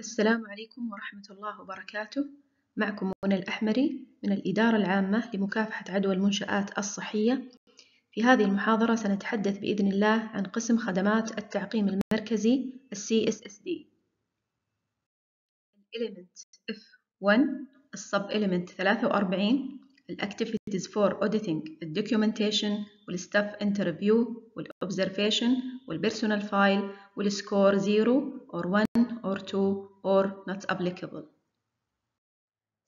السلام عليكم ورحمة الله وبركاته معكم منى الأحمري من الإدارة العامة لمكافحة عدوى المنشآت الصحية في هذه المحاضرة سنتحدث بإذن الله عن قسم خدمات التعقيم المركزي CSSD Element F1 Sub Element 43 الأكتيفيتيز فور Auditing الدوكيومنتيشن والستاف انترفيو والobservation والpersonal file والscore 0 or 1 or 2 or not applicable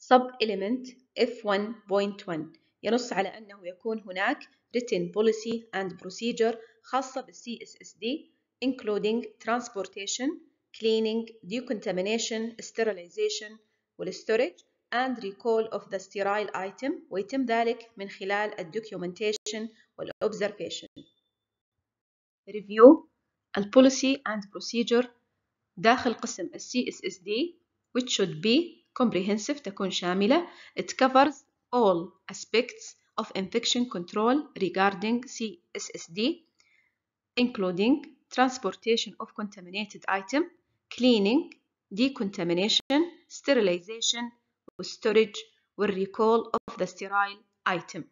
sub element F1.1 ينص على أنه يكون هناك written policy and procedure خاصة بال CSSD including transportation, cleaning, decontamination, sterilization والstorage and recall of the sterile item ويتم ذلك من خلال الدوكيومنتيشن والobservation. review البوليسي and procedure داخل قسم CSSD which should be comprehensive تكون شاملة it covers all aspects of infection control regarding CSSD including transportation of contaminated item cleaning decontamination sterilization storage والrecall of the sterile item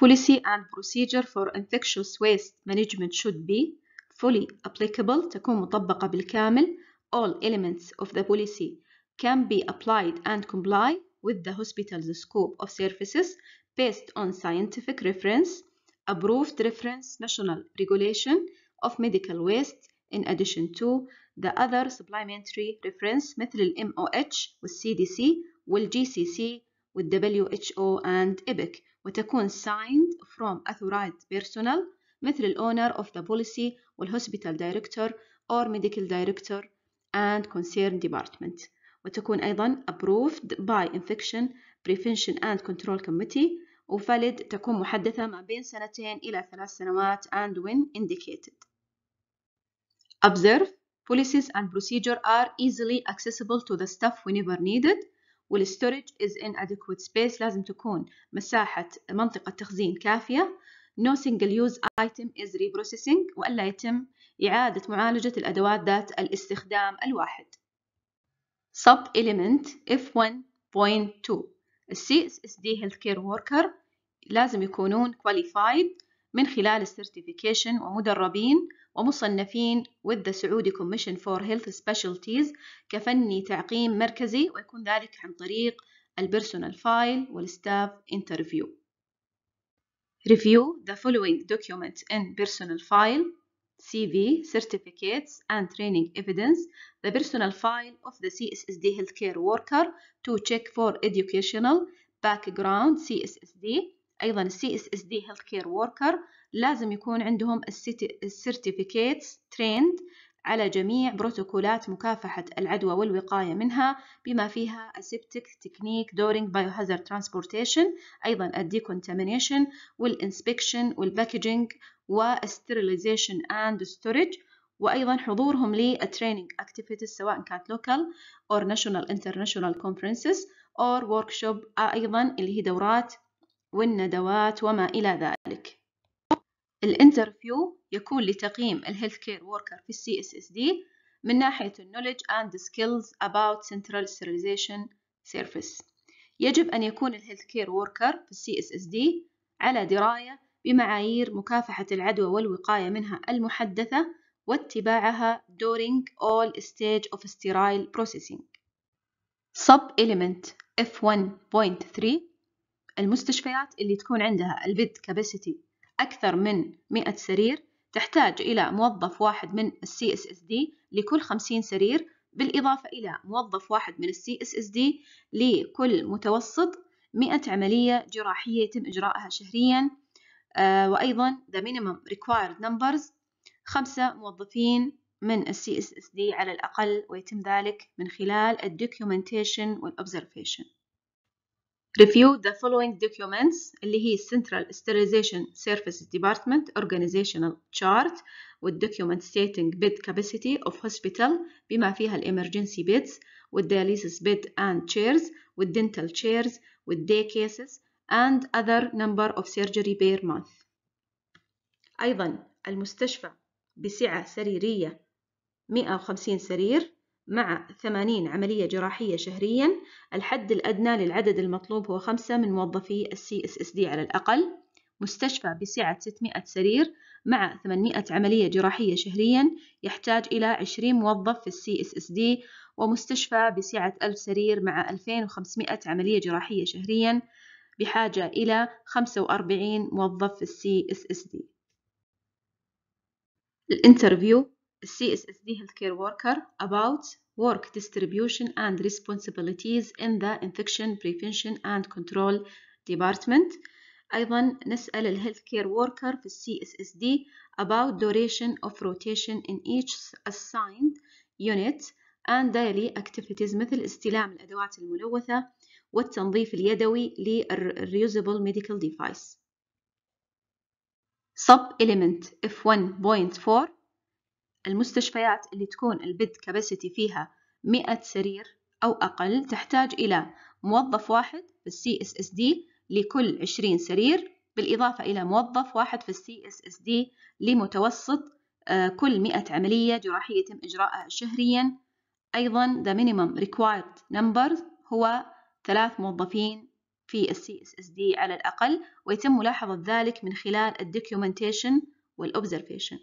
policy and procedure for infectious waste management should be fully applicable تكون مطبقة بالكامل all elements of the policy can be applied and comply with the hospital's scope of services based on scientific reference approved reference national regulation of medical waste in addition to the other supplementary reference مثل ال MOH وال CDC وال GCC WHO and IBIC وتكون signed from authorized personnel مثل الowner of the policy hospital director or medical director and concerned department وتكون أيضا approved by infection prevention and control committee وفالد تكون محدثة ما بين سنتين إلى ثلاث سنوات and when indicated. Observe, policies and procedure are easily accessible to the staff whenever needed. والستورج is in adequate space لازم تكون مساحة منطقة تخزين كافية no single use item is reprocessing وألا يتم إعادة معالجة الأدوات ذات الاستخدام الواحد sub element F1.2 السي اس اس دي healthcare وركر لازم يكونون qualified من خلال السيرتيفيكيشن ومدربين ومصنفين with the Saudi Commission for Health Specialties كفني تعقيم مركزي ويكون ذلك عن طريق البيرسونال فايل والستاف انترفيو Review the following documents in personal file CV, certificates and training evidence, the personal file of the CSSD healthcare worker to check for educational background CSSD أيضا السي اس اس دي هيلث كير وركر لازم يكون عندهم السيرتيفيكيتس تريند على جميع بروتوكولات مكافحة العدوى والوقاية منها بما فيها السبتك تكنيك دورينج بايو هازارد ترانسبورتيشن أيضا الديكونتامينيشن والإنسبكشن والباكجينج والستيريلايزيشن أند ستورج وأيضا حضورهم للتريننج أكتيفيتيز سواء كانت لوكال اور ناشونال انترناشونال كونفرنسز اور وركشوب أيضا اللي هي دورات والندوات وما إلى ذلك الانترفيو يكون لتقييم الهيلث كير وركر في السي اس اس دي من ناحية knowledge and skills about central sterilization service يجب أن يكون الهيلث كير وركر في السي اس اس دي على دراية بمعايير مكافحة العدوى والوقاية منها المحدثة واتباعها during all stage of sterile processing sub element F1.3 المستشفيات اللي تكون عندها البيد كاباسيتي أكثر من 100 سرير تحتاج إلى موظف واحد من السي اس اس دي لكل 50 سرير بالإضافة إلى موظف واحد من السي اس اس دي لكل متوسط 100 عملية جراحية يتم إجراءها شهريا آه، وأيضا the minimum required numbers خمسة موظفين من السي اس اس دي على الأقل ويتم ذلك من خلال الدوكيومنتيشن والأوبزرفيشن Review the following documents اللي هي Central Sterilization Services Department Organizational Chart document stating bed capacity of hospital بما فيها emergency beds dialysis bed and chairs dental chairs day cases and other number of surgery per month. أيضا المستشفى بسعة سريرية 150 سرير مع 80 عملية جراحية شهريا الحد الأدنى للعدد المطلوب هو خمسة من موظفي السي اس اس على الأقل مستشفى بسعة 600 سرير مع 800 عملية جراحية شهريا يحتاج إلى 20 موظف في السي اس اس دي ومستشفى بسعة 1000 سرير مع 2500 عملية جراحية شهريا بحاجة إلى 45 موظف في السي اس اس دي الانترفيو CSSD healthcare worker about work distribution and responsibilities in the infection prevention and control department أيضا نسأل الهيلث كير worker في CSSD about duration of rotation in each assigned unit and daily activities مثل استلام الأدوات الملوثة والتنظيف اليدوي للreusable medical device sub element F1.4 المستشفيات اللي تكون البد كاباسيتي فيها مئة سرير أو أقل تحتاج إلى موظف واحد في السي اس اس دي لكل 20 سرير بالإضافة إلى موظف واحد في السي اس اس دي لمتوسط آه، كل 100 عملية جراحية يتم إجراءها شهريا أيضا the minimum required number هو ثلاث موظفين في السي اس اس دي على الأقل ويتم ملاحظة ذلك من خلال الدوكيومنتيشن والأوبزرفيشن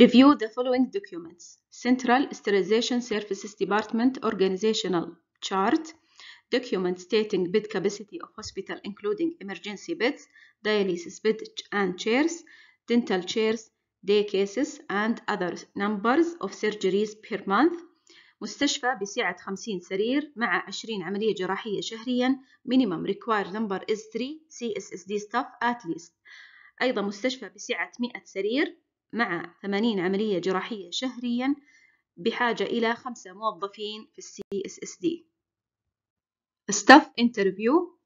Review the following documents. Central Sterilization Services Department Organizational Chart. Document stating bed capacity of hospital including emergency beds, dialysis beds and chairs, dental chairs, day cases and other numbers of surgeries per month. مستشفى بسعة 50 سرير مع 20 عملية جراحية شهريا minimum required number is 3 CSSD staff at least أيضا مستشفى بسعة 100 سرير مع 80 عملية جراحية شهريا بحاجة إلى خمسة موظفين في السي اس اس دي staff interview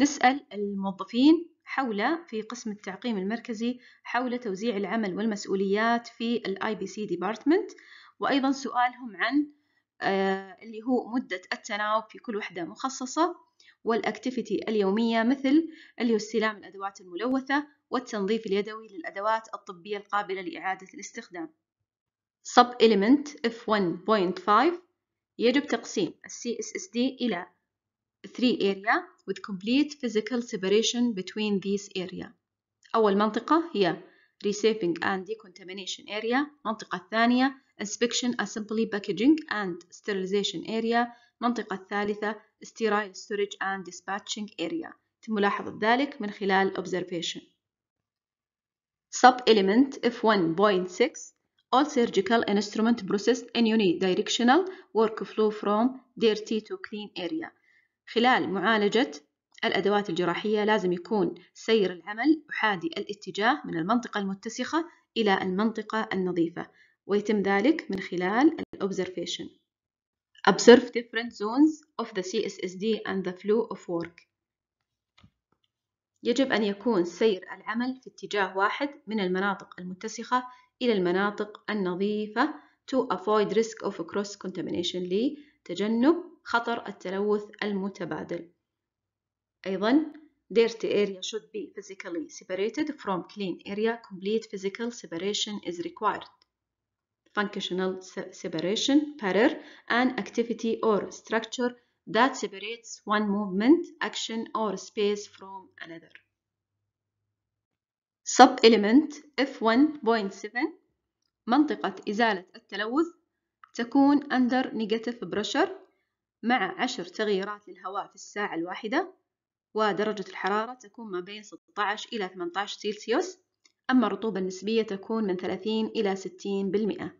نسأل الموظفين حول في قسم التعقيم المركزي حول توزيع العمل والمسؤوليات في الاي بي سي ديبارتمنت وأيضا سؤالهم عن آه، اللي هو مدة التناوب في كل وحدة مخصصة والأكتيفيتي اليومية مثل استلام الأدوات الملوثة والتنظيف اليدوي للأدوات الطبية القابلة لإعادة الاستخدام sub element F1.5 يجب تقسيم CSSD إلى 3 area with complete physical separation between these area أول منطقة هي receiving and Decontamination Area المنطقة الثانية Inspection Assembly Packaging and Sterilization Area المنطقة الثالثة sterile storage and dispatching area تم ملاحظة ذلك من خلال observation sub-element F1.6 all surgical instrument processed in unidirectional workflow from dirty to clean area خلال معالجة الأدوات الجراحية لازم يكون سير العمل أحادي الاتجاه من المنطقة المتسخة إلى المنطقة النظيفة ويتم ذلك من خلال الأوبزرفيشن observe different zones of the CSSD and the flow of work يجب أن يكون سير العمل في اتجاه واحد من المناطق المتسخة إلى المناطق النظيفة to avoid risk of cross contamination لتجنب خطر التلوث المتبادل أيضا dirty area should be physically separated from clean area complete physical separation is required functional separation, pattern, and activity or structure that separates one movement, action, or space from another. Sub-element F1.7 منطقة إزالة التلوث تكون under negative pressure مع عشر تغييرات للهواء في الساعة الواحدة ودرجة الحرارة تكون ما بين 16 إلى 18 سيلسيوس أما الرطوبة النسبية تكون من 30 إلى 60 بالمئة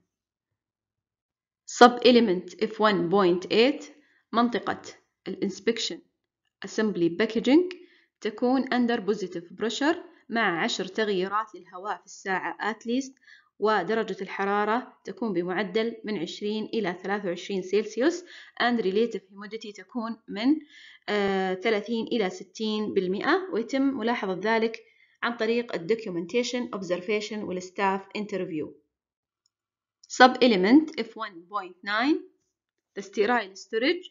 Sub-element F1.8 منطقة الإنسبكشن assembly packaging تكون under positive pressure مع عشر تغييرات للهواء في الساعة at least ودرجة الحرارة تكون بمعدل من 20 إلى 23 سيلسيوس and relative humidity تكون من 30 آه، إلى 60% بالمئة ويتم ملاحظة ذلك عن طريق documentation, observation والstaff interview sub-element F1.9 the sterile storage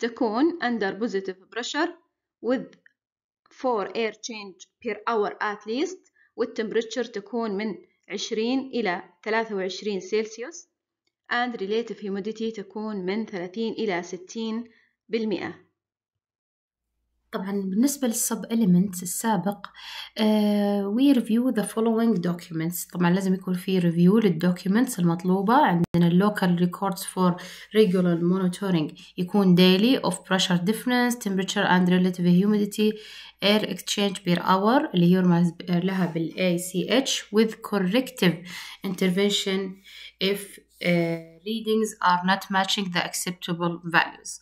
تكون under positive pressure with 4 air change per hour at least والتمبريتشر تكون من 20 إلى 23 سلسيوس and relative humidity تكون من 30 إلى 60 بالمئة طبعا بالنسبة للسب element السابق we review the following documents طبعا لازم يكون في review للدوكيومنتس المطلوبة عندنا local records for regular monitoring يكون daily of pressure difference temperature and relative humidity air exchange per hour اللي يرمز لها بال ACH with corrective intervention if uh, readings are not matching the acceptable values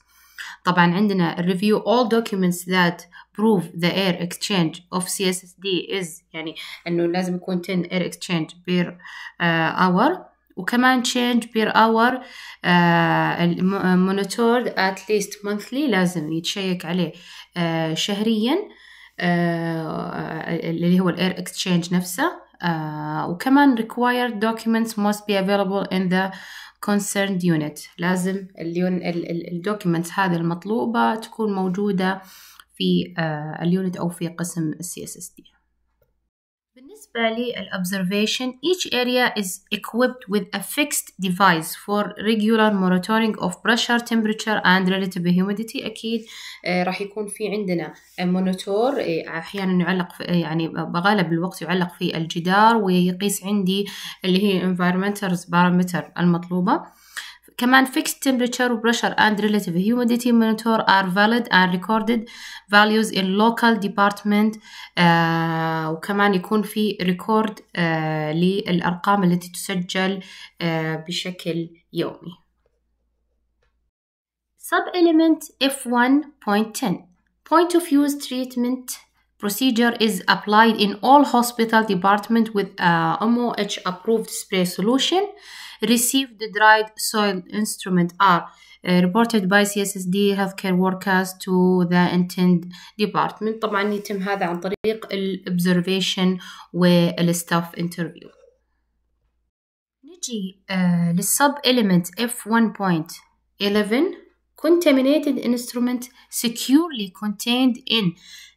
طبعا عندنا review all documents that prove the air exchange of CSSD is يعني انه لازم يكون 10 air exchange per uh, hour وكمان change per hour uh, monitored at least monthly لازم يتشيك عليه uh, شهريا اللي هو الاير اكسشينج نفسه وكمان required documents must be available in the concerned unit لازم الدوكيمنت هذه المطلوبة تكون موجودة في آه، اليونت أو في قسم السي اس اس دي بالنسبة للobservation each area is equipped with a fixed device for regular monitoring of pressure, temperature and relative humidity أكيد راح يكون في عندنا مونيتور أحيانا يعلق يعني بغالب الوقت يعلق في الجدار ويقيس عندي اللي هي environmental parameter المطلوبة command fixed temperature pressure and relative humidity monitor are valid and recorded values in local department وكمان يكون في record للأرقام التي تسجل بشكل يومي Sub-element F1.10 Point of use treatment procedure is applied in all hospital department with a uh, MOH approved spray solution received the dried soil instrument are uh, reported by CSSD healthcare workers to the intended department طبعا يتم هذا عن طريق الobservation والstaff interview نجي uh, للسب element F1.11 contaminated instrument securely contained in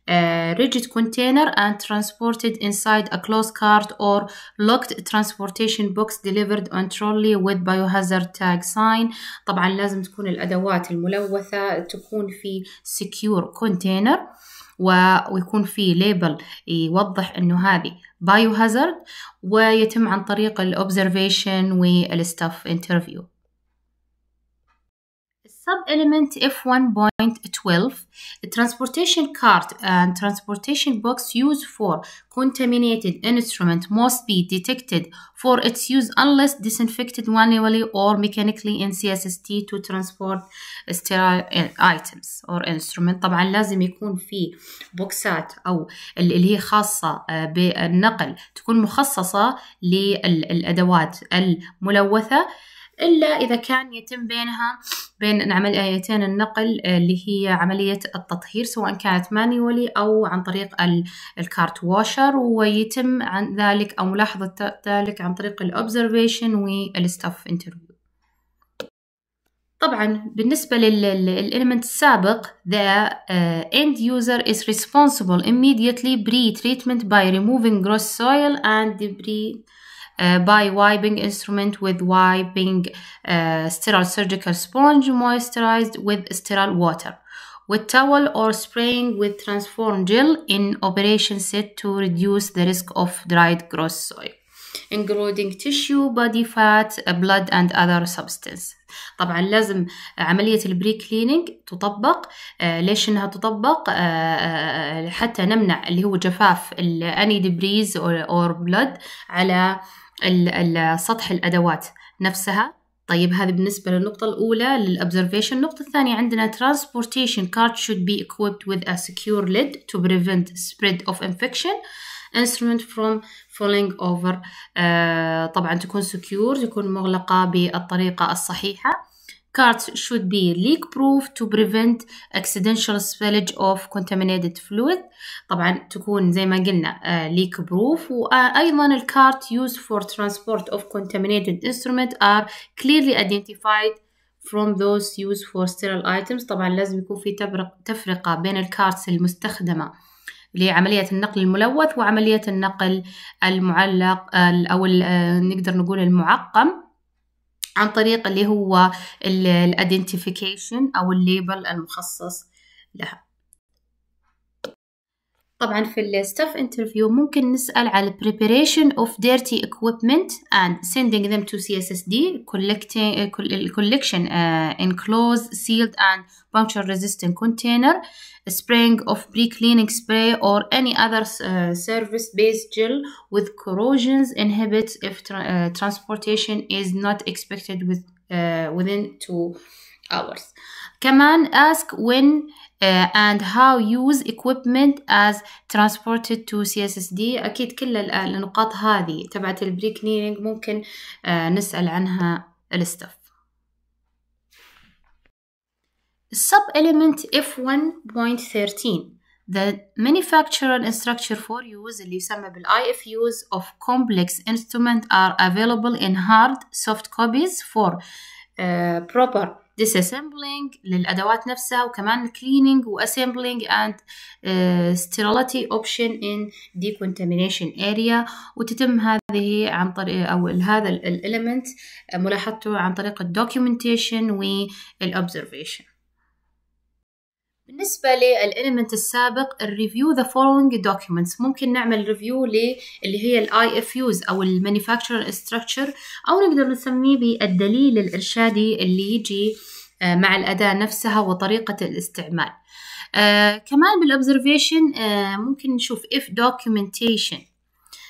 uh, rigid container and transported inside a closed cart or locked transportation box delivered on trolley with biohazard tag sign طبعا لازم تكون الأدوات الملوثة تكون في secure container ويكون في label يوضح انه هذه biohazard ويتم عن طريق الاوبزرفيشن والستاف interview. sub element F1.12 transportation cart and transportation box used for contaminated instrument must be detected for its use unless disinfected manually or mechanically in CSST to transport sterile items or instrument طبعا لازم يكون في بوكسات او اللي هي خاصه بالنقل تكون مخصصه للادوات الملوثه إلا إذا كان يتم بينها بين عمليتين آه، النقل آه، اللي هي عملية التطهير سواء كانت مانيولي أو عن طريق الكارت واشر ويتم عن ذلك أو ملاحظة ذلك عن طريق الأوبزرفيشن والستاف انترفيو طبعا بالنسبة للإلمنت السابق the آه، end user is responsible immediately pre-treatment by removing gross soil and debris Uh, by wiping instrument with wiping uh, sterile surgical sponge moisturized with sterile water with towel or spraying with transform gel in operation set to reduce the risk of dried gross soil including tissue body fat uh, blood and other substance طبعا لازم عملية البري كليننج تطبق ليش انها تطبق حتى نمنع اللي هو جفاف الاني دبريز اور بلد على سطح الأدوات نفسها طيب هذه بالنسبة للنقطة الأولى للأبزرفيشن النقطة الثانية عندنا transportation cart should be equipped with a secure lid to prevent spread of infection instrument from falling over uh, طبعا تكون secure تكون مغلقة بالطريقة الصحيحة carts should be leak proof to prevent accidental spillage of contaminated fluid طبعا تكون زي ما قلنا leak proof وأيضا ال cards used for transport of contaminated instrument are clearly identified from those used for sterile items طبعا لازم يكون في تفرقة بين ال cards المستخدمة لعملية النقل الملوث وعملية النقل المعلق أو نقدر نقول المعقم عن طريق اللي هو الايدنتيفيكيشن او الليبل المخصص لها طبعا في الستاف انترفيو ممكن نسأل على preparation of dirty equipment and sending them to CSSD collecting uh, uh, collection uh, enclosed sealed and puncture resistant container spraying of pre-cleaning spray or any other uh, service based gel with corrosions inhibits if tra uh, transportation is not expected with, uh, within two hours كمان ask when uh, and how use equipment as transported to CSSD أكيد كل النقاط هذه تبعت البري كليننج ممكن uh, نسأل عنها الستاف Sub-element F1.13 The manufacturer instruction for use اللي يسمى بال IFUs of complex instrument are available in hard soft copies for uh, proper disassembling للأدوات نفسها وكمان cleaning assembling and uh, sterility option in decontamination area وتتم هذه عن طريق أو هذا element ملاحظته عن طريق و observation بالنسبة للإلمنت السابق الريفيو ذا following documents ممكن نعمل ريفيو اللي هي الاي اف يوز او المانيفاكتشر استراكشر او نقدر نسميه بالدليل الارشادي اللي يجي آه، مع الأداة نفسها وطريقة الاستعمال آه كمان بالobservation آه ممكن نشوف if documentation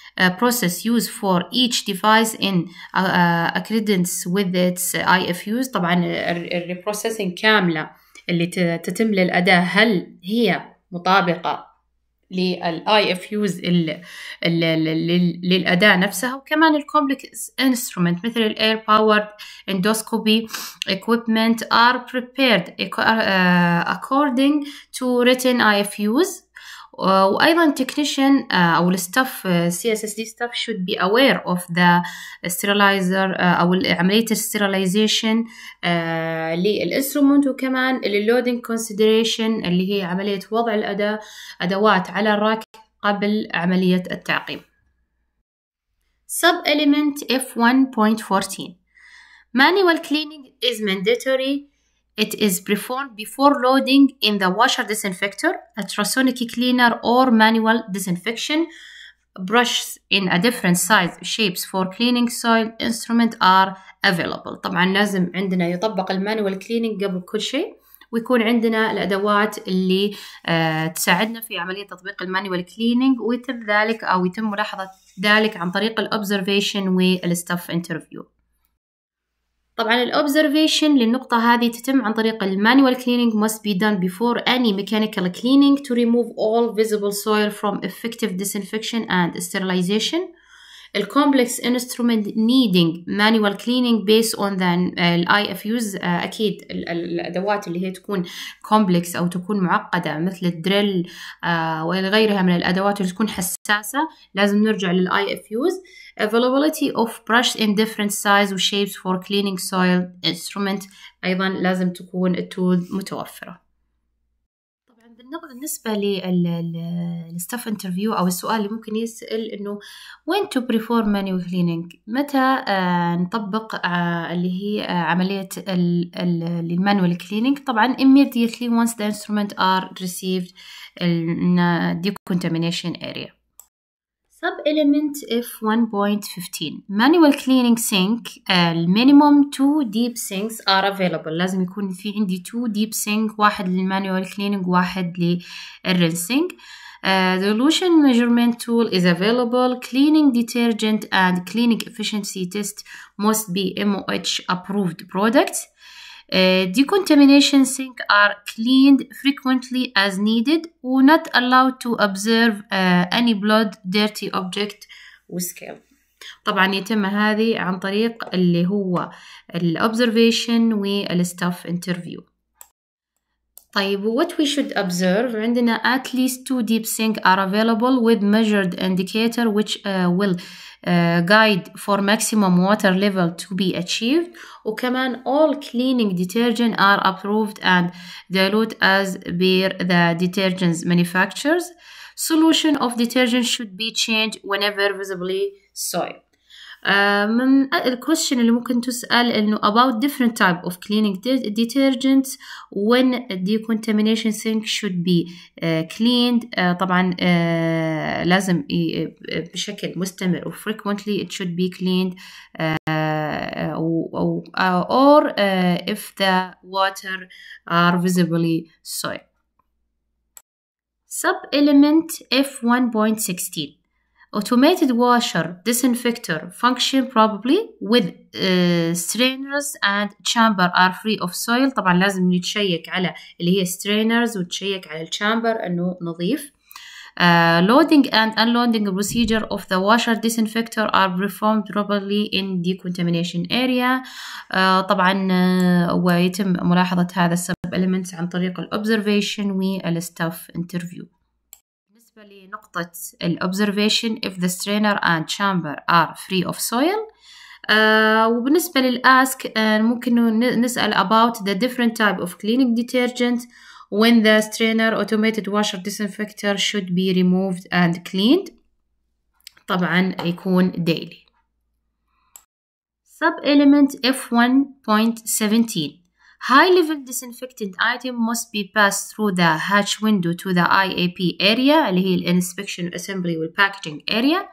Uh, process used for each device in uh, آه، accordance with its IFUs طبعا الريبروسيسنج كاملة اللي تتم للأداة هل هي مطابقة للاي اف يوز للاداه نفسها وكمان الكومبلكس انسترومنت مثل الاير باور اندوسكوبي اكويبمنت ار بريبيرد اكوردنج تو ريتن اي اف يوز وايضا تكنيشن آه، او الستاف سي اس اس دي ستاف should be aware of the sterilizer آه، او عمليه السترلايزيشن للانسترومنت وكمان اللودنج كونسيدريشن اللي هي عمليه وضع الاداه ادوات على الراك قبل عمليه التعقيم sub element F1.14 manual cleaning is mandatory It is performed before loading in the washer disinfector, ultrasonic cleaner, or manual disinfection. Brushes in a different size shapes for cleaning soil instrument are available. طبعا لازم عندنا يطبق المانوال كليننج قبل كل شيء ويكون عندنا الادوات اللي تساعدنا في عملية تطبيق المانيوال كليننج ويتم ذلك او يتم ملاحظة ذلك عن طريق الاوبزرفيشن والستاف انترفيو طبعا الأوبزرفيشن للنقطة هذه تتم عن طريق المانوال cleaning must be done before any mechanical cleaning to remove all visible soil from effective disinfection and sterilization. The complex instrument needing manual cleaning based on the IFUs أكيد الأدوات اللي هي تكون complex أو تكون معقدة مثل الدريل وغيرها من الأدوات اللي تكون حساسة لازم نرجع للآي IFUs availability of brush in different size and shapes for cleaning soil instrument أيضا لازم تكون التول متوفرة بالنسبة للستاف انترفيو أو السؤال اللي ممكن يسأل إنه وين تو بريفور مانيو كليننج متى نطبق اللي هي عملية المانوال كليننج طبعا immediately once the instrument are received in the decontamination area Sub-element F1.15 manual cleaning sink uh, 2 deep sinks are available لازم يكون في عندي 2 deep sink واحد للmanual cleaning واحد للrinsing. Uh, the Lucian measurement tool is available. Cleaning detergent and cleaning efficiency test must be MOH approved products. Uh, decontamination sinks are cleaned frequently as needed or not allowed to observe uh, any blood, dirty object وسكيل طبعا يتم هذه عن طريق اللي هو الobservation والstaff interview طيب what we should observe عندنا at least two deep sink are available with measured indicator which uh, will uh, guide for maximum water level to be achieved وكمان all cleaning detergent are approved and dilute as per the detergents manufacturers solution of detergent should be changed whenever visibly soiled من الكويشن اللي ممكن تسأل إنه about different type of cleaning detergents when decontamination sink should be cleaned طبعا لازم بشكل مستمر و frequently it should be cleaned or if the water are visibly soiled. Sub-element F1.16 Automated washer disinfector function probably with uh, strainers and chamber are free of soil طبعا لازم نتشيك على اللي هي strainers وتشيك على الشامبر انه نظيف Uh, loading and unloading procedure of the washer disinfector are performed properly in decontamination area uh, طبعا uh, ويتم ملاحظة هذا السب elements عن طريق الobservation والstaff interview بالنسبة لنقطة observation if the strainer and chamber are free of soil آه وبالنسبة ask آه ممكن نسأل about the different type of cleaning detergent when the strainer automated washer disinfector should be removed and cleaned طبعا يكون daily sub element F1.17 High-level disinfectant item must be passed through the hatch window to the IAP area اللي هي Inspection Assembly وال Packaging area.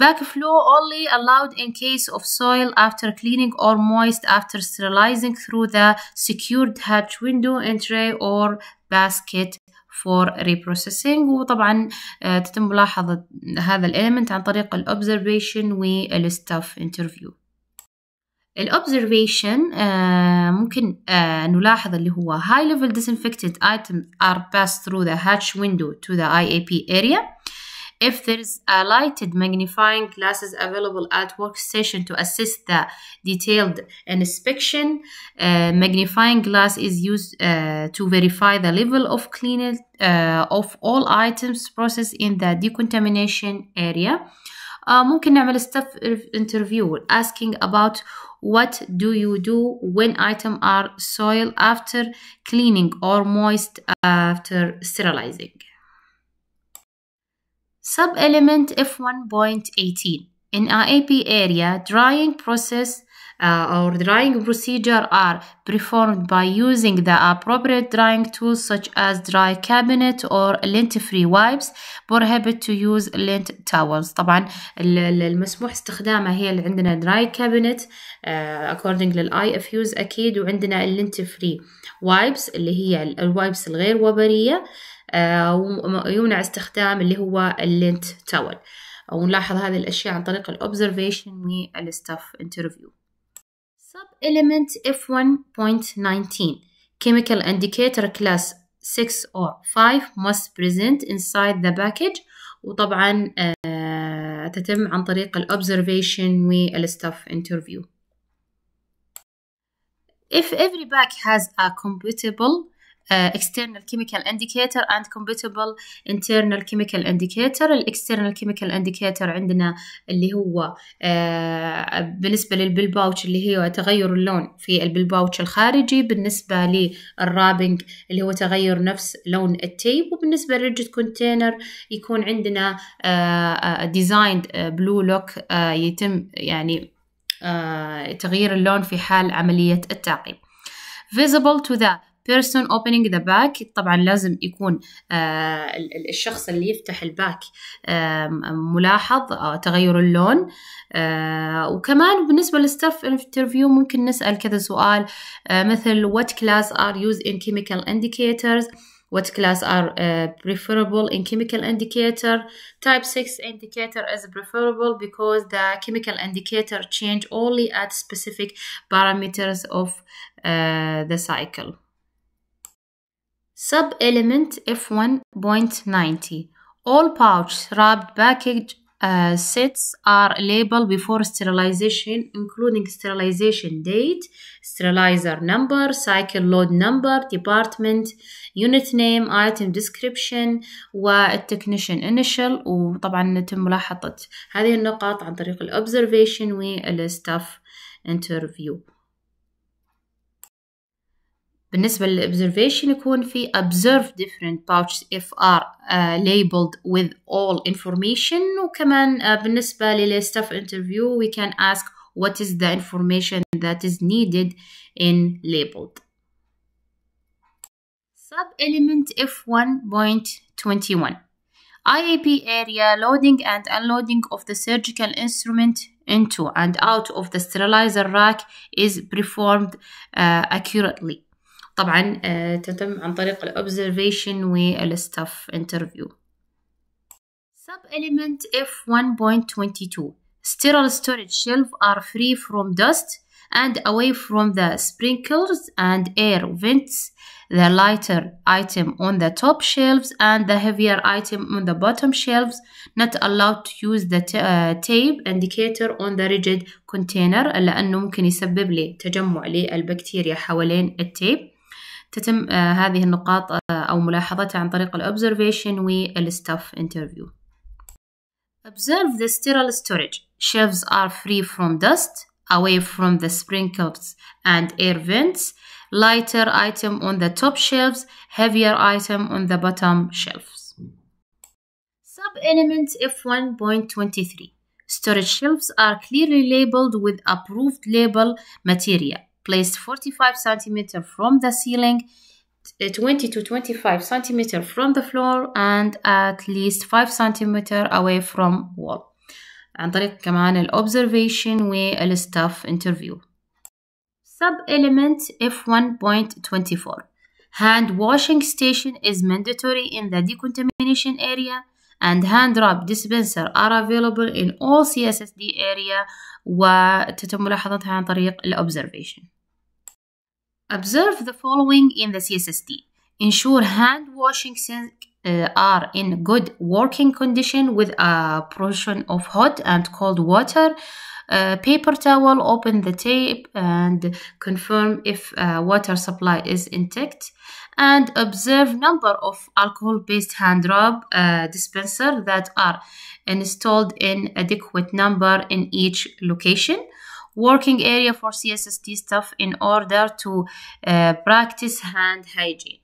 Backflow only allowed in case of soil after cleaning or moist after sterilizing through the secured hatch window entry tray or basket for reprocessing وطبعا تتم ملاحظة هذا الاليمنت عن طريق الobservation staff interview الأوبزرفيشن آه uh, ممكن آه uh, نلاحظ اللي هو high level disinfected items are passed through the hatch window to the IAP area if there is a lighted magnifying glasses available at workstation to assist the detailed inspection uh, magnifying glass is used uh, to verify the level of cleaning uh, of all items processed in the decontamination area uh, ممكن نعمل staff interview asking about what do you do when items are soiled after cleaning or moist after sterilizing? Sub-element F1.18 in IAP area, drying process uh, or drying procedure are performed by using the appropriate drying tools such as dry cabinet or lint-free wipes prohibit to use lint towels طبعا المسموح استخدامها هي اللي عندنا dry cabinet uh, according للاي اف يوز اكيد وعندنا lint-free wipes اللي هي الوايبس الغير وبريه ويمنع استخدام اللي هو اللينت تاول ونلاحظ هذه الأشياء عن طريق الأوبزرفيشن والستاف انترفيو Sub-element F1.19 chemical indicator class 6 or 5 must present inside the package وطبعا تتم عن طريق الobservation والstaff interview. If every bag has a compatible آه، external chemical indicator and compatible internal chemical indicator ال external chemical indicator عندنا اللي هو آه، بالنسبة للبلباوتش اللي هي تغير اللون في البلباوتش الخارجي بالنسبة للرابنج اللي هو تغير نفس لون التيب وبالنسبة للريجت كونتينر يكون عندنا ديزايند بلو لوك يتم يعني آه، تغيير اللون في حال عملية التعقيم visible to the person opening the back طبعا لازم يكون الشخص اللي يفتح الباك ملاحظ تغير اللون وكمان بالنسبة للستاف انترفيو ممكن نسأل كذا سؤال مثل what class are used in chemical indicators what class are uh, preferable in chemical indicator type 6 indicator is preferable because the chemical indicator change only at specific parameters of uh, the cycle Sub-element F1.90. All pouch wrapped package uh, sets are labeled before sterilization, including sterilization date, sterilizer number, cycle load number, department, unit name, item description, والtechnician initial وطبعا نتم ملاحظة هذه النقاط عن طريق الobservation والstaff interview. بالنسبة للobservation يكون في observe different pouches if are uh, labeled with all information وكمان uh, بالنسبة of interview we can ask what is the information that is needed in labeled sub-element F1.21 IAP area loading and unloading of the surgical instrument into and out of the sterilizer rack is performed uh, accurately. طبعا تتم عن طريق الأوبزرفيشن والستاف انترفيو sub element F1.22 sterile storage shelf are free from dust and away from the sprinklers and air vents. The lighter item on the top shelves and the heavier item on the bottom shelves not allowed to use the uh, tape indicator on the rigid container لأنه ممكن يسبب لي تجمع للبكتيريا حوالين التيب. تتم هذه النقاط أو ملاحظتها عن طريق الأوبزرفيشن والستاف انترفيو Observe the sterile storage. Shelves are free from dust, away from the sprinkles and air vents. Lighter item on the top shelves, heavier item on the bottom shelves. Sub-element F1.23. Storage shelves are clearly labeled with approved label material. placed 45 centimeter from the ceiling 20 to 25 centimeter from the floor and at least 5 centimeter away from wall عن طريق كمان ال observation وال staff interview sub element F1.24 hand washing station is mandatory in the decontamination area and hand rub dispenser are available in all CSSD area وتتم ملاحظتها عن طريق ال observation Observe the following in the CSSD. Ensure hand washing sinks uh, are in good working condition with a portion of hot and cold water. Uh, paper towel, open the tape and confirm if uh, water supply is intact and observe number of alcohol-based hand rub uh, dispenser that are installed in adequate number in each location working area for CSSD staff in order to uh, practice hand hygiene.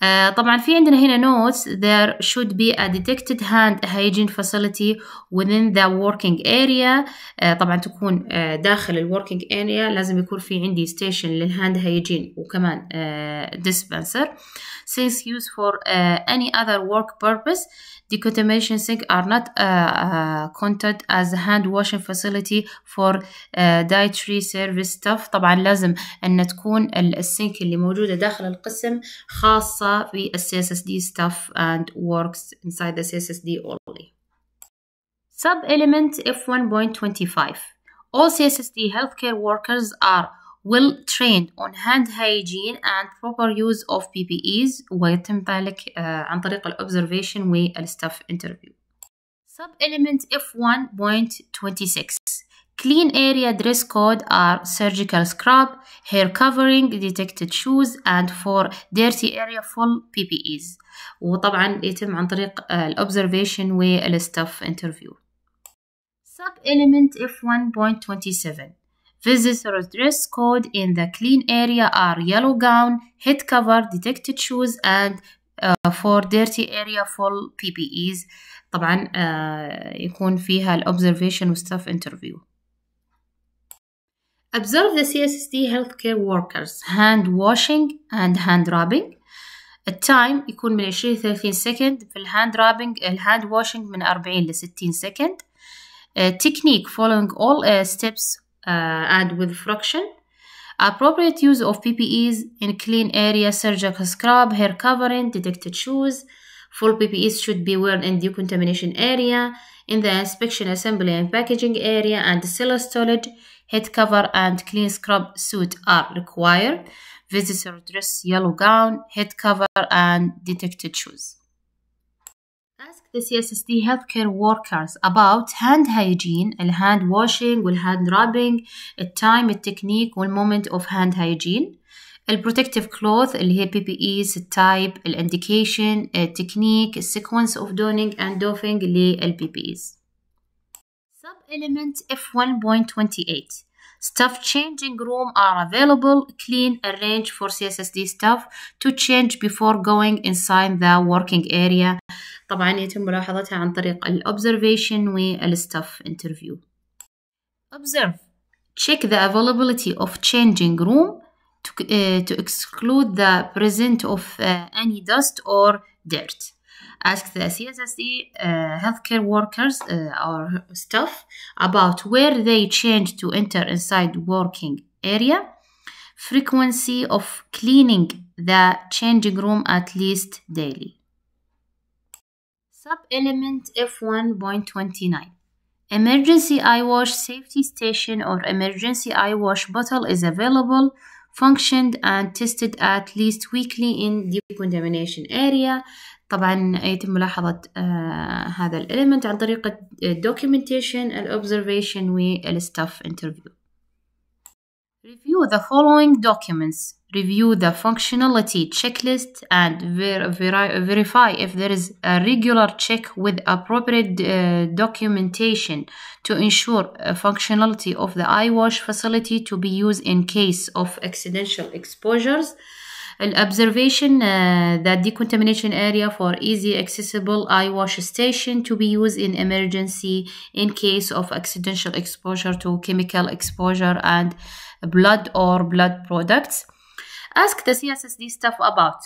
Uh, طبعا في عندنا هنا notes there should be a detected hand hygiene facility within the working area uh, طبعا تكون uh, داخل ال working area لازم يكون في عندي station للهاند hygiene وكمان uh, dispenser since used for uh, any other work purpose decontamination sink are not uh, uh, counted as hand washing facility for uh, dietary service staff. طبعا لازم ان تكون السينك اللي موجوده داخل القسم خاصه في CSSD staff and works inside the CSSD only sub element F1.25 All CSSD healthcare workers are well trained on hand hygiene and proper use of PPEs ويتم ذلك عن طريق ال observation staff interview. Sub element F1.26 Clean area dress code are surgical scrub, hair covering, detected shoes, and for dirty area full PPEs. وطبعا يتم عن طريق ال observation وال staff interview. Sub element F1.27 Visitor's dress code in the clean area are yellow gown, head cover, detected shoes, and uh, for dirty area full PPEs. طبعا uh, يكون فيها observation staff interview. Observe the CSSD healthcare workers hand washing and hand rubbing. التايم يكون من 20 ل 30 سكند في الهاند رابينج الهاند واشنج من 40 ل 60 سكند. تكنيك following all uh, steps uh, add with fraction. Appropriate use of PPEs in clean area, surgical scrub, hair covering, detected shoes. Full PPEs should be worn in decontamination area, in the inspection, assembly, and packaging area, and cellar storage. Head cover and clean scrub suit are required. Visitor dress yellow gown, head cover, and detected shoes the CSSD healthcare workers about hand hygiene hand washing hand rubbing التايم التكنيك والمومنت of hand hygiene البروتكتيف كلوث اللي هي بي بي ايز التايب الانديكيشن التكنيك السيكونس اوف دونينج اند دوفينج للبي بي ايز سب element F1.28 Stuff changing room are available. Clean, arrange for CSSD stuff to change before going inside the working area. طبعا يتم ملاحظتها عن طريق الobservation staff interview observe check the availability of changing room to, uh, to exclude the presence of uh, any dust or dirt ask the CSSD uh, eh, healthcare workers uh, or staff about where they change to enter inside working area frequency of cleaning the changing room at least daily Sub-element F1.29 Emergency eye wash safety station or emergency eye wash bottle is available, functioned and tested at least weekly in decontamination area. طبعا يتم ملاحظة هذا الelement عن طريق documentation, observation staff interview. Review the following documents. Review the functionality checklist and ver ver verify if there is a regular check with appropriate uh, documentation to ensure functionality of the eye wash facility to be used in case of accidental exposures. Observation uh, that decontamination area for easy accessible eye wash station to be used in emergency in case of accidental exposure to chemical exposure and blood or blood products. Ask the CSSD staff about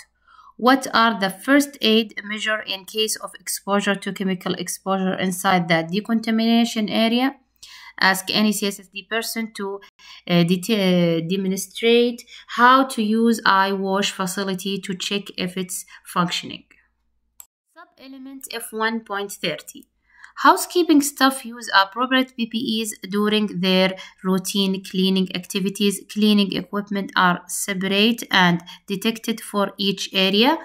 what are the first aid measure in case of exposure to chemical exposure inside the decontamination area ask any CSSD person to uh, uh, demonstrate how to use eye wash facility to check if it's functioning. Sub-element F1.30 Housekeeping staff use appropriate PPEs during their routine cleaning activities. Cleaning equipment are separate and detected for each area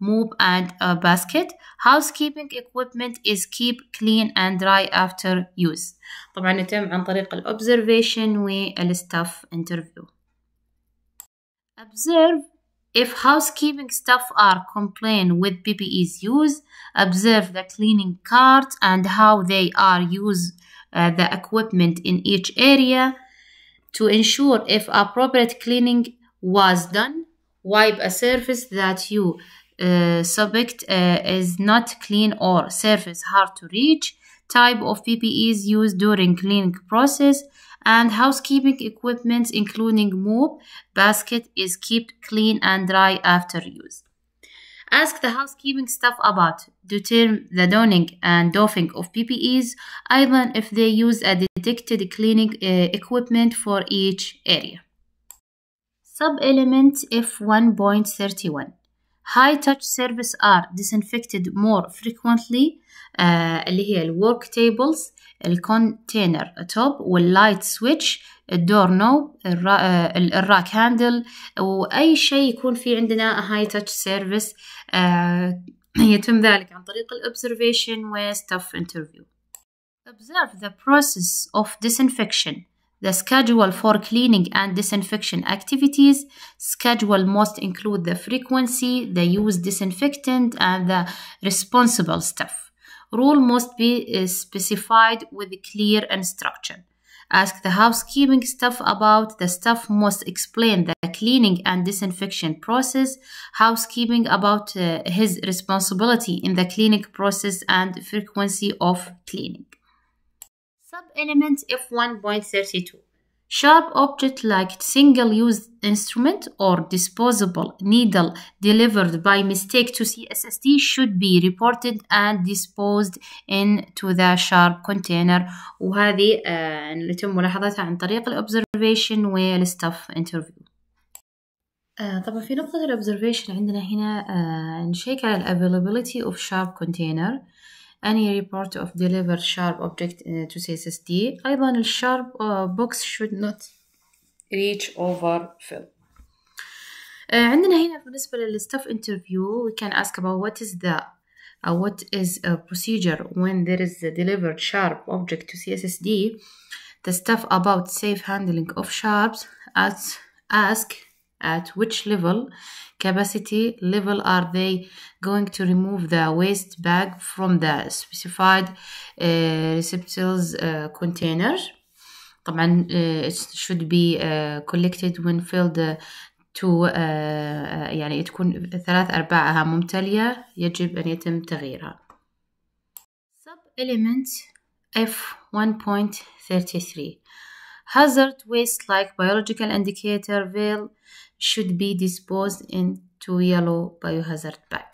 mop and a basket. Housekeeping equipment is keep clean and dry after use. طبعا يتم عن طريق الobservation والstaff interview. Observe if housekeeping staff are complained with PPEs used, observe the cleaning carts and how they are used uh, the equipment in each area to ensure if appropriate cleaning was done. Wipe a surface that you uh, subject uh, is not clean or surface hard to reach. Type of PPEs used during cleaning process and housekeeping equipment including mop, basket is kept clean and dry after use. Ask the housekeeping staff about the, the donning and doffing of PPEs, even if they use a detected cleaning uh, equipment for each area. Sub-element F1.31 high touch service are disinfected more frequently uh, اللي هي الورك tables الكونتينر توب واللايت سويتش الدور نوب الرا... الراك هاندل واي شيء يكون في عندنا touch تاتش سيرفيس uh, يتم ذلك عن طريق الobservation و staff interview observe the process of disinfection the schedule for cleaning and disinfection activities. Schedule must include the frequency, the use disinfectant, and the responsible staff. Rule must be uh, specified with clear instruction. Ask the housekeeping staff about the staff must explain the cleaning and disinfection process, housekeeping about uh, his responsibility in the cleaning process and frequency of cleaning. Sub-element F1.32 Sharp object like single-use instrument or disposable needle delivered by mistake to CSSD should be reported and disposed into the sharp container وهذه اللي يتم ملاحظتها عن طريق الobservation والstaff interview طبعا في نقطة الobservation عندنا هنا نشيك على availability of sharp container any report of delivered sharp object uh, to CSSD أيضا الشارب box should not reach over fill uh, عندنا هنا بالنسبة للستاف interview we can ask about what is the uh, what is a procedure when there is a delivered sharp object to CSSD the stuff about safe handling of sharps as ask at which level capacity level are they going to remove the waste bag from the specified uh, receptacles uh, container طبعا uh, it should be uh, collected when filled uh, to uh, uh, يعني تكون ثلاث أرباعها ممتلية يجب أن يتم تغييرها sub element F 1.33 hazard waste like biological indicator will should be disposed into yellow biohazard bag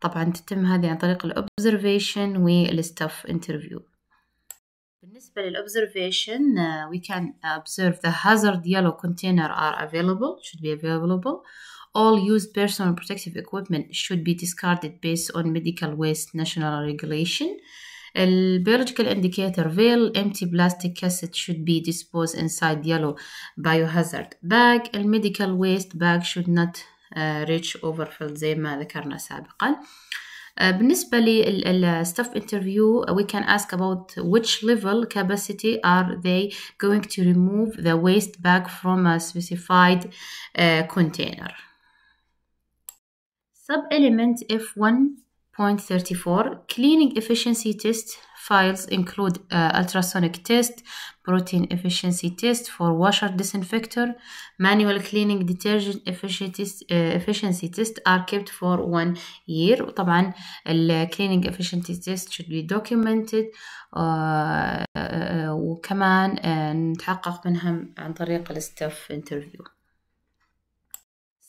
طبعا تتم هذه عن طريق الobservation والstaff interview بالنسبة للobservation uh, we can observe the hazard yellow container are available should be available all used personal protective equipment should be discarded based on medical waste national regulation uh, biological indicator veil empty plastic cassette should be disposed inside yellow biohazard bag medical waste bag should not uh, reach overfilled زي ما ذكرنا سابقا uh, بالنسبة للستاف انترفيو uh, we can ask about which level capacity are they going to remove the waste bag from a specified container sub-element F1 0.34 cleaning efficiency test files include uh, ultrasonic test, protein efficiency test for washer disinfector, manual cleaning detergent efficiency uh, test are kept for one year وطبعا ال cleaning efficiency test should be documented uh, uh, وكمان نتحقق منها عن طريق ال staff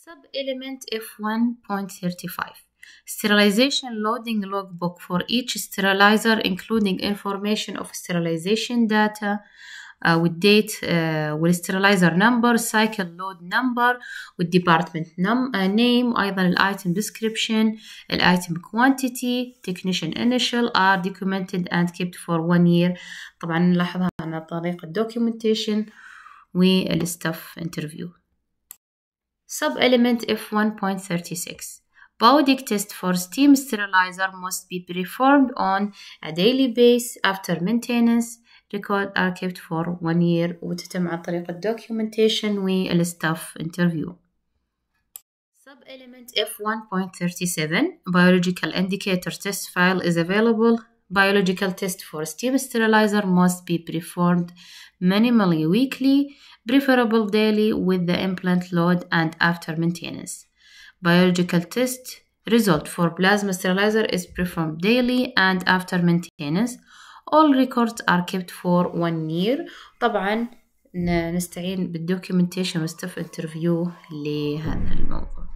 Sub element F1.35 Sterilization loading logbook for each sterilizer, including information of sterilization data, uh, with date uh, sterilizer number cycle load number department num uh, name أيضا item description item quantity technician initial are documented and kept for one year طبعا نلاحظها عن طريق documentation والstaff interview sub element F1.36 Baudic test for steam sterilizer must be performed on a daily basis after maintenance. Record are kept for one year وتتم عن طريق documentation والstaff interview. Sub-element F1.37 Biological indicator test file is available. Biological test for steam sterilizer must be performed minimally weekly, preferable daily with the implant load and after maintenance. Biological test result for plasma sterilizer is performed daily and after maintenance. All records are kept for one year. طبعا نستعين بالدوكيومنتيشن والستف انترفيو لهذا الموضوع.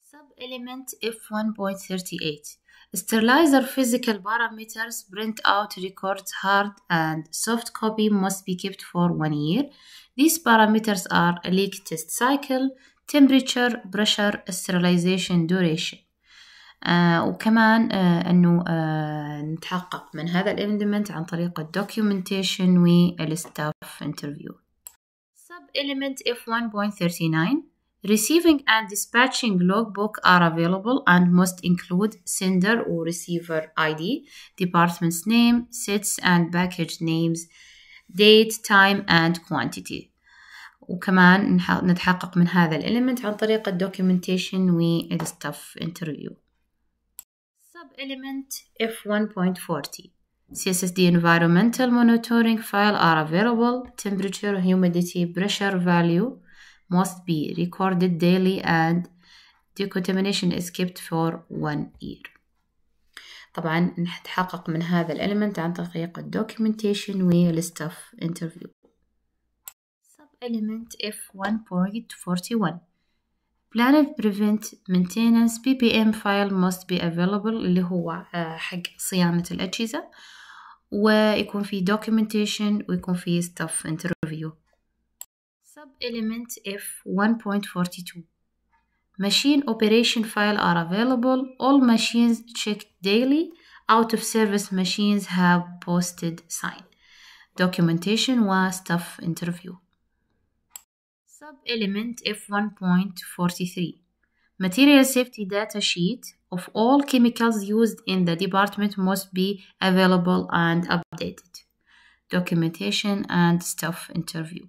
Sub element F1.38 Sterilizer physical parameters, printout records, hard and soft copy must be kept for one year. These parameters are leak test cycle, temperature pressure sterilization duration آه وكمان آه انه آه نتحقق من هذا الاليمنت عن طريق الدوكيومنتيشن والستاف انترفيو sub element f1.39 receiving and dispatching logbook are available and must include sender or receiver id department's name sets and package names date time and quantity وكمان نتحقق من هذا الاليمنت عن طريق الدوكيومنتيشن والستاف انترفيو sub element F1.40 CSSD environmental monitoring file are available temperature humidity pressure value must be recorded daily and decontamination is kept for one year طبعا نتحقق من هذا الاليمنت عن طريق الدوكيومنتيشن والستاف انترفيو element F1.41 planet prevent maintenance ppm file must be available اللي هو حق صيانة الأجهزة ويكون في documentation ويكون في staff interview sub element F1.42 machine operation file are available all machines checked daily out of service machines have posted sign documentation was staff interview Sub-element F1.43 Material safety data sheet of all chemicals used in the department must be available and updated. Documentation and staff interview.